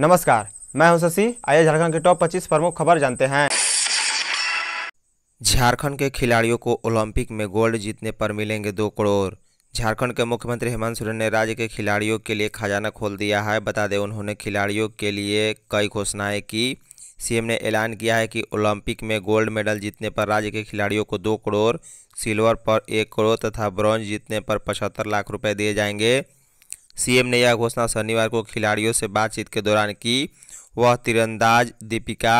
नमस्कार मैं हूं शशि आइए झारखंड के टॉप 25 प्रमुख खबर जानते हैं झारखंड के खिलाड़ियों को ओलंपिक में गोल्ड जीतने पर मिलेंगे दो करोड़ झारखंड के मुख्यमंत्री हेमंत सोरेन ने राज्य के खिलाड़ियों के लिए खजाना खोल दिया है बता दें उन्होंने खिलाड़ियों के लिए कई घोषणाएं की सीएम ने ऐलान किया है कि ओलंपिक में गोल्ड मेडल जीतने पर राज्य के खिलाड़ियों को दो करोड़ सिल्वर पर एक करोड़ तथा ब्रॉन्ज जीतने पर पचहत्तर लाख रुपए दिए जाएंगे सीएम ने यह घोषणा शनिवार को खिलाड़ियों से बातचीत के दौरान की वह तीरंदाज दीपिका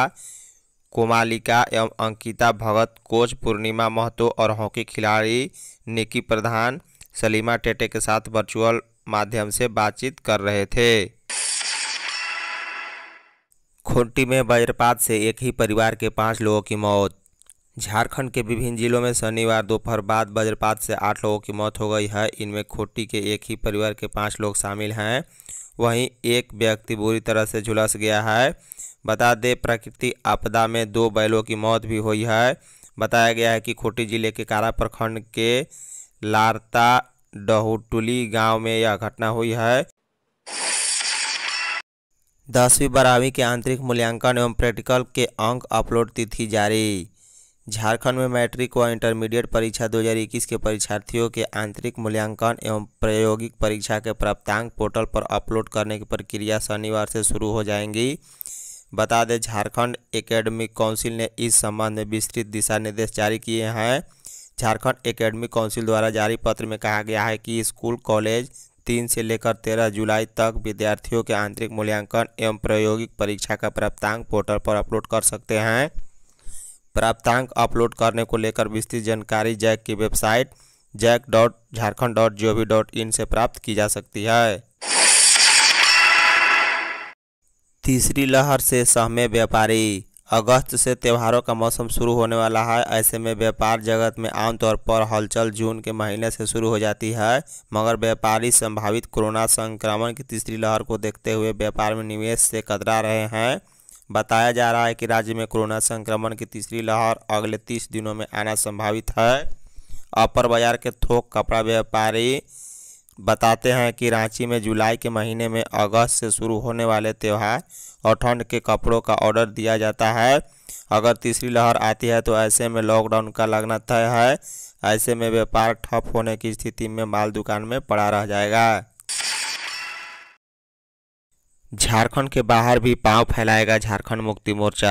कोमालिका एवं अंकिता भगत कोच पूर्णिमा महतो और हॉकी खिलाड़ी निकी प्रधान सलीमा टेटे के साथ वर्चुअल माध्यम से बातचीत कर रहे थे खुंटी में वज्रपात से एक ही परिवार के पांच लोगों की मौत झारखंड के विभिन्न जिलों में शनिवार दोपहर बाद वज्रपात से आठ लोगों की मौत हो गई है इनमें खोटी के एक ही परिवार के पाँच लोग शामिल हैं वहीं एक व्यक्ति बुरी तरह से झुलस गया है बता दें प्राकृतिक आपदा में दो बैलों की मौत भी हुई है बताया गया है कि खोटी जिले के कारा प्रखंड के लारता डहुटुली गांव में यह घटना हुई है दसवीं बारहवीं के आंतरिक मूल्यांकन एवं प्रैक्टिकल के अंक अपलोड तिथि जारी झारखंड में मैट्रिक व इंटरमीडिएट परीक्षा 2021 के परीक्षार्थियों के आंतरिक मूल्यांकन एवं प्रायोगिक परीक्षा के प्राप्तांक पोर्टल पर अपलोड करने की प्रक्रिया शनिवार से शुरू हो जाएंगी बता दें झारखंड एकेडमिक काउंसिल ने इस संबंध में विस्तृत दिशा निर्देश जारी किए हैं झारखंड एकेडमिक काउंसिल द्वारा जारी पत्र में कहा गया है कि स्कूल कॉलेज तीन से लेकर तेरह जुलाई तक विद्यार्थियों के आंतरिक मूल्यांकन एवं प्रायोगिक परीक्षा का प्राप्तांक पोर्टल पर अपलोड कर सकते हैं प्राप्तांक अपलोड करने को लेकर विस्तृत जानकारी जैक की website JAC dot Jharkhand dot G O V dot in से प्राप्त की जा सकती है तीसरी लहर से सहमे व्यापारी अगस्त से त्योहारों का मौसम शुरू होने वाला है ऐसे में व्यापार जगत में आमतौर पर हलचल जून के महीने से शुरू हो जाती है मगर व्यापारी संभावित कोरोना संक्रमण की तीसरी लहर को देखते हुए व्यापार में निवेश से कतरा रहे हैं बताया जा रहा है कि राज्य में कोरोना संक्रमण की तीसरी लहर अगले तीस दिनों में आना संभावित है अपर बाजार के थोक कपड़ा व्यापारी बताते हैं कि रांची में जुलाई के महीने में अगस्त से शुरू होने वाले त्यौहार और ठंड के कपड़ों का ऑर्डर दिया जाता है अगर तीसरी लहर आती है तो ऐसे में लॉकडाउन का लगना तय है ऐसे में व्यापार ठप होने की स्थिति में माल दुकान में पड़ा रह जाएगा झारखंड के बाहर भी पांव फैलाएगा झारखंड मुक्ति मोर्चा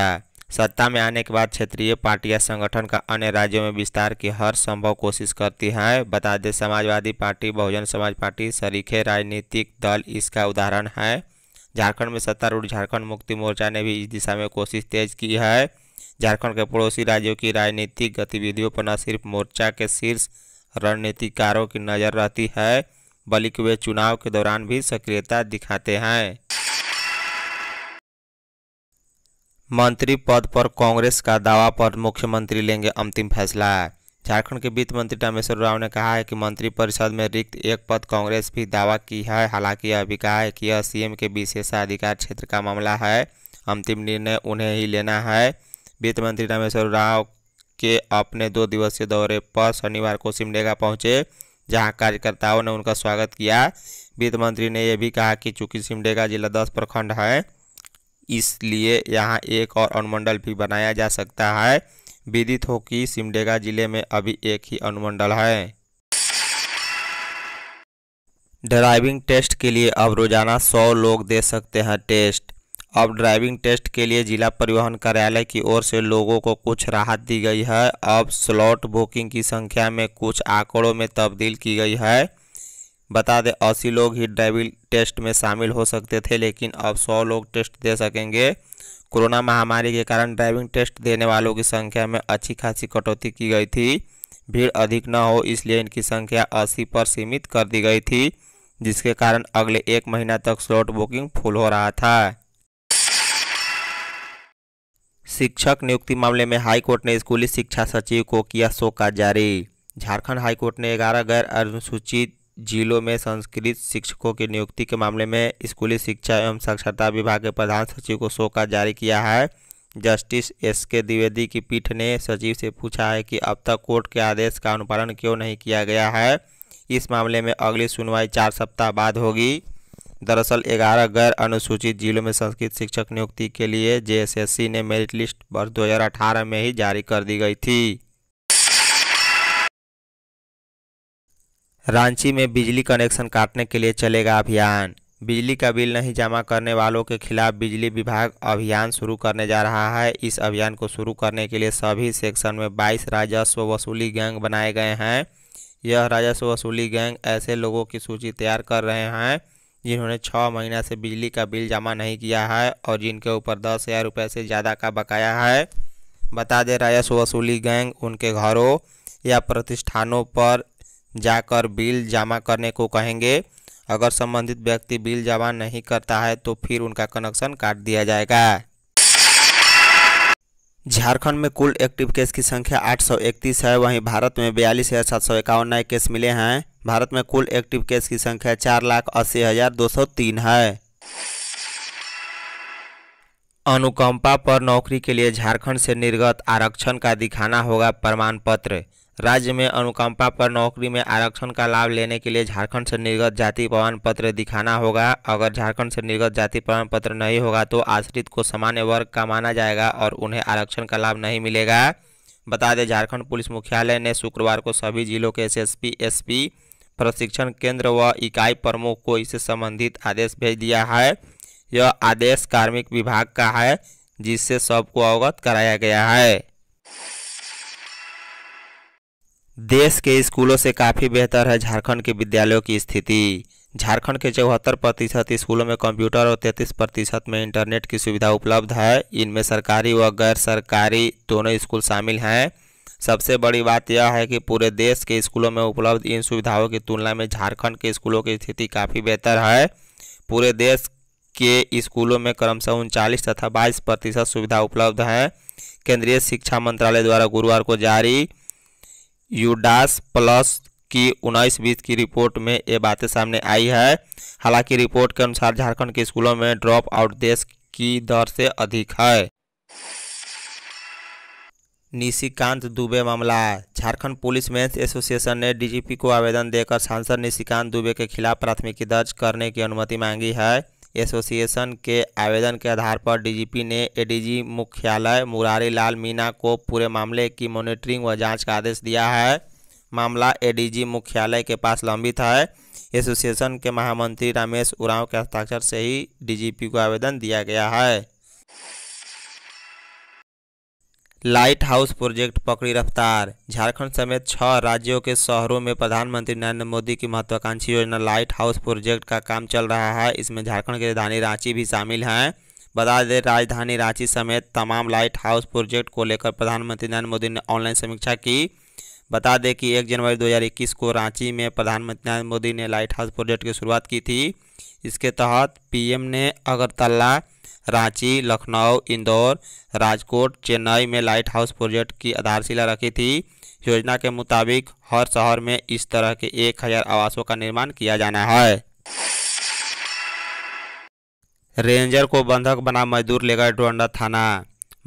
सत्ता में आने के बाद क्षेत्रीय पार्टियां संगठन का अन्य राज्यों में विस्तार की हर संभव कोशिश करती हैं बता दें समाजवादी पार्टी बहुजन समाज पार्टी सरीखे राजनीतिक दल इसका उदाहरण है झारखंड में सत्तारूढ़ झारखंड मुक्ति मोर्चा ने भी इस दिशा में कोशिश तेज की है झारखंड के पड़ोसी राज्यों की राजनीतिक गतिविधियों पर न सिर्फ मोर्चा के शीर्ष रणनीतिकारों की नज़र रहती है बल्कि वे चुनाव के दौरान भी सक्रियता दिखाते हैं मंत्री पद पर कांग्रेस का दावा पर मुख्यमंत्री लेंगे अंतिम फैसला झारखंड के वित्त मंत्री रामेश्वर राव ने कहा है कि मंत्रिपरिषद में रिक्त एक पद कांग्रेस भी दावा की है हालांकि यह भी कहा है कि यह सीएम के विशेषाधिकार क्षेत्र का मामला है अंतिम निर्णय उन्हें ही लेना है वित्त मंत्री रामेश्वर राव के अपने दो दिवसीय दौरे पर शनिवार को सिमडेगा पहुंचे जहां कार्यकर्ताओं ने उनका स्वागत किया वित्त मंत्री ने यह भी कहा कि चूंकि सिमडेगा जिला दस प्रखंड है इसलिए यहाँ एक और अनुमंडल भी बनाया जा सकता है विदित हो कि सिमडेगा जिले में अभी एक ही अनुमंडल है ड्राइविंग टेस्ट के लिए अब रोजाना 100 लोग दे सकते हैं टेस्ट अब ड्राइविंग टेस्ट के लिए जिला परिवहन कार्यालय की ओर से लोगों को कुछ राहत दी गई है अब स्लॉट बुकिंग की संख्या में कुछ आंकड़ों में तब्दील की गई है बता दें अस्सी लोग ही ड्राइविंग टेस्ट में शामिल हो सकते थे लेकिन अब सौ लोग टेस्ट दे सकेंगे कोरोना महामारी के कारण ड्राइविंग टेस्ट देने वालों की संख्या में अच्छी खासी कटौती की गई थी भीड़ अधिक न हो इसलिए इनकी संख्या अस्सी पर सीमित कर दी गई थी जिसके कारण अगले एक महीना तक स्लॉट बुकिंग फुल हो रहा था शिक्षक नियुक्ति मामले में हाईकोर्ट ने स्कूली शिक्षा सचिव को किया का जारी झारखंड हाईकोर्ट ने ग्यारह गैर अनुसूचित जिलों में संस्कृत शिक्षकों की नियुक्ति के मामले में स्कूली शिक्षा एवं साक्षरता विभाग के प्रधान सचिव को शोका जारी किया है जस्टिस एस के द्विवेदी की पीठ ने सचिव से पूछा है कि अब तक कोर्ट के आदेश का अनुपालन क्यों नहीं किया गया है इस मामले में अगली सुनवाई चार सप्ताह बाद होगी दरअसल ग्यारह गैर अनुसूचित जिलों में संस्कृत शिक्षक नियुक्ति के लिए जेएसएससी ने मेरिट लिस्ट वर्ष 2018 में ही जारी कर दी गई थी रांची में बिजली कनेक्शन काटने के लिए चलेगा अभियान बिजली का बिल नहीं जमा करने वालों के खिलाफ बिजली विभाग अभियान शुरू करने जा रहा है इस अभियान को शुरू करने के लिए सभी सेक्शन में 22 राजस्व वसूली गैंग बनाए गए हैं यह राजस्व वसूली गैंग ऐसे लोगों की सूची तैयार कर रहे हैं जिन्होंने छः महीना से बिजली का बिल जमा नहीं किया है और जिनके ऊपर दस हज़ार रुपये से ज़्यादा का बकाया है बता दें राजस्व वसूली गैंग उनके घरों या प्रतिष्ठानों पर जाकर बिल जमा करने को कहेंगे अगर संबंधित व्यक्ति बिल जमा नहीं करता है तो फिर उनका कनेक्शन काट दिया जाएगा झारखंड में कुल एक्टिव केस की संख्या 831 है वहीं भारत में बयालीस हज़ार सात सौ इक्यावन नए केस मिले हैं भारत में कुल एक्टिव केस की संख्या चार लाख अस्सी हज़ार दो सौ तीन है अनुकंपा पर नौकरी के लिए झारखंड से निर्गत आरक्षण का दिखाना होगा प्रमाण पत्र राज्य में अनुकंपा पर नौकरी में आरक्षण का लाभ लेने के लिए झारखंड से निर्गत जाति प्रमाण पत्र दिखाना होगा अगर झारखंड से निर्गत जाति प्रमाण पत्र नहीं होगा तो आश्रित को सामान्य वर्ग का माना जाएगा और उन्हें आरक्षण का लाभ नहीं मिलेगा बता दें झारखंड पुलिस मुख्यालय ने शुक्रवार को सभी जिलों के एस एस प्रशिक्षण केंद्र व इकाई प्रमुख को इससे संबंधित आदेश भेज दिया है यह आदेश कार्मिक विभाग का है जिससे सबको अवगत कराया गया है देश के स्कूलों से काफ़ी बेहतर है झारखंड के विद्यालयों की स्थिति झारखंड के चौहत्तर प्रतिशत स्कूलों में कंप्यूटर और तैंतीस प्रतिशत में इंटरनेट की सुविधा उपलब्ध है इनमें सरकारी व गैर सरकारी दोनों स्कूल शामिल हैं सबसे बड़ी बात यह है कि पूरे देश के स्कूलों में उपलब्ध इन सुविधाओं की तुलना में झारखंड के स्कूलों की स्थिति काफ़ी बेहतर है पूरे देश के स्कूलों में क्रमशः उनचालीस तथा बाईस प्रतिशत सुविधा उपलब्ध हैं केंद्रीय शिक्षा मंत्रालय द्वारा गुरुवार को जारी यूडास प्लस की उन्नीस बीस की रिपोर्ट में ये बातें सामने आई है हालांकि रिपोर्ट के अनुसार झारखंड के स्कूलों में ड्रॉप आउट देश की दर से अधिक है निशिकांत दुबे मामला झारखंड पुलिस मेंस एसोसिएशन ने डीजीपी को आवेदन देकर सांसद निशिकांत दुबे के खिलाफ प्राथमिकी दर्ज करने की अनुमति मांगी है एसोसिएशन के आवेदन के आधार पर डीजीपी ने एडीजी मुख्यालय मुरारी लाल मीना को पूरे मामले की मॉनिटरिंग व जांच का आदेश दिया है मामला एडीजी मुख्यालय के पास लंबित है एसोसिएशन के महामंत्री रमेश उरांव के हस्ताक्षर से ही डीजीपी को आवेदन दिया गया है लाइट हाउस प्रोजेक्ट पकड़ी रफ्तार झारखंड समेत छह राज्यों के शहरों में प्रधानमंत्री नरेंद्र मोदी की महत्वाकांक्षी योजना लाइट हाउस प्रोजेक्ट का काम चल रहा है इसमें झारखंड की राजधानी रांची भी शामिल हैं बता दें राजधानी रांची समेत तमाम लाइट हाउस प्रोजेक्ट को लेकर प्रधानमंत्री नरेंद्र मोदी ने ऑनलाइन समीक्षा की बता दें कि एक जनवरी दो को रांची में प्रधानमंत्री नरेंद्र मोदी ने लाइट हाउस प्रोजेक्ट की शुरुआत की थी इसके तहत पीएम ने अगरतला रांची लखनऊ इंदौर राजकोट चेन्नई में लाइट हाउस प्रोजेक्ट की आधारशिला रखी थी योजना के मुताबिक हर शहर में इस तरह के एक हजार आवासों का निर्माण किया जाना है रेंजर को बंधक बना मजदूर लेकर डोंडा थाना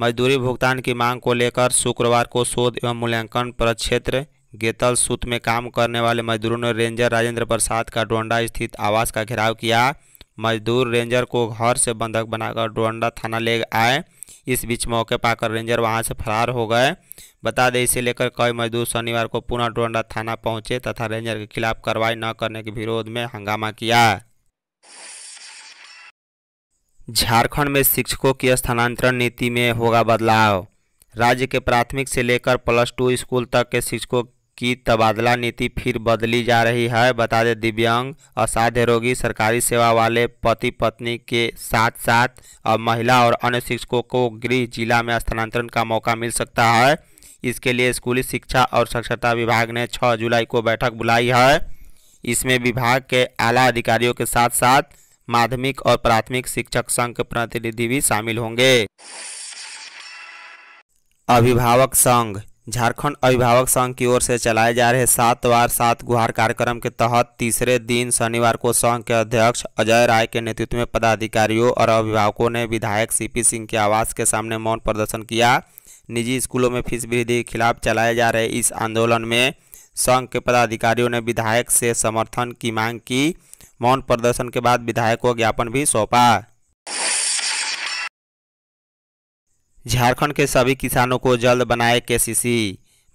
मजदूरी भुगतान की मांग को लेकर शुक्रवार को शोध एवं मूल्यांकन प्रक्षेत्र गेतल सूत में काम करने वाले मजदूरों ने रेंजर राजेंद्र प्रसाद का डोंडा स्थित आवास का घेराव किया मजदूर रेंजर को घर से बंधक बनाकर डोंडा थाना ले आए इस बीच मौके पाकर रेंजर वहां से फरार हो गए बता दें इसे लेकर कई मजदूर शनिवार को पुनः डोंडा थाना पहुंचे तथा रेंजर के खिलाफ कार्रवाई न करने के विरोध में हंगामा किया झारखंड में शिक्षकों की स्थानांतरण नीति में होगा बदलाव राज्य के प्राथमिक से लेकर प्लस टू स्कूल तक के शिक्षकों की तबादला नीति फिर बदली जा रही है बता दें दिव्यांग असाध्य रोगी सरकारी सेवा वाले पति पत्नी के साथ साथ अब महिला और अन्य शिक्षकों को गृह जिला में स्थानांतरण का मौका मिल सकता है इसके लिए स्कूली शिक्षा और साक्षरता विभाग ने 6 जुलाई को बैठक बुलाई है इसमें विभाग के आला अधिकारियों के साथ साथ माध्यमिक और प्राथमिक शिक्षक संघ के प्रतिनिधि भी शामिल होंगे अभिभावक संघ झारखंड अभिभावक संघ की ओर से चलाए जा रहे सात बार सात गुहार कार्यक्रम के तहत तीसरे दिन शनिवार को संघ के अध्यक्ष अजय राय के नेतृत्व में पदाधिकारियों और अभिभावकों ने विधायक सीपी सिंह के आवास के सामने मौन प्रदर्शन किया निजी स्कूलों में फीस वृद्धि के खिलाफ चलाए जा रहे इस आंदोलन में संघ के पदाधिकारियों ने विधायक से समर्थन की मांग की मौन प्रदर्शन के बाद विधायक को ज्ञापन भी सौंपा झारखंड के सभी किसानों को जल्द बनाए के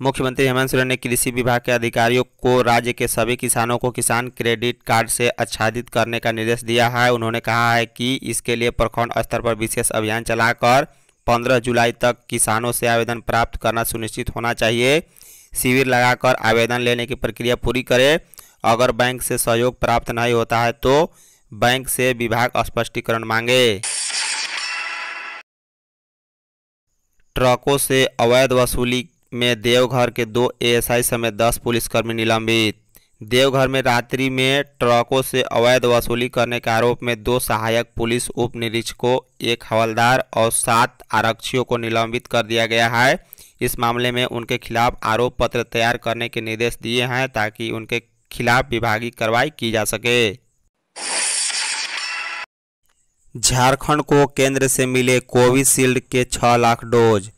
मुख्यमंत्री हेमंत सोरेन ने कृषि विभाग के अधिकारियों को राज्य के सभी किसानों को किसान क्रेडिट कार्ड से आच्छादित करने का निर्देश दिया है उन्होंने कहा है कि इसके लिए प्रखंड स्तर पर विशेष अभियान चलाकर 15 जुलाई तक किसानों से आवेदन प्राप्त करना सुनिश्चित होना चाहिए शिविर लगाकर आवेदन लेने की प्रक्रिया पूरी करें अगर बैंक से सहयोग प्राप्त नहीं होता है तो बैंक से विभाग स्पष्टीकरण मांगे ट्रकों से अवैध वसूली में देवघर के दो एएसआई समेत दस पुलिसकर्मी निलंबित देवघर में रात्रि में ट्रकों से अवैध वसूली करने के आरोप में दो सहायक पुलिस उप निरीक्षकों एक हवलदार और सात आरक्षियों को निलंबित कर दिया गया है इस मामले में उनके खिलाफ आरोप पत्र तैयार करने के निर्देश दिए हैं ताकि उनके खिलाफ विभागीय कार्रवाई की जा सके झारखंड को केंद्र से मिले कोविशील्ड के छः लाख डोज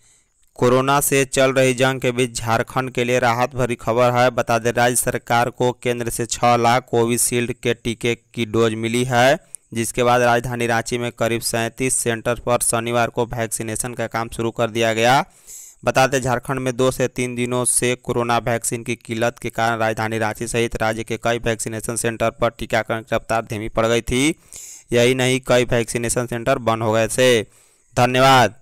कोरोना से चल रही जंग के बीच झारखंड के लिए राहत भरी खबर है बता दें राज्य सरकार को केंद्र से छः लाख कोविशील्ड के टीके की डोज मिली है जिसके बाद राजधानी रांची में करीब सैंतीस सेंटर पर शनिवार को वैक्सीनेशन का काम शुरू कर दिया गया बता दें झारखंड में दो से तीन दिनों से कोरोना वैक्सीन की किल्लत के कारण राजधानी रांची सहित राज्य के कई वैक्सीनेशन सेंटर पर टीकाकरण की रफ्तार धीमी पड़ गई थी यही नहीं कई वैक्सीनेशन सेंटर बंद हो गए थे धन्यवाद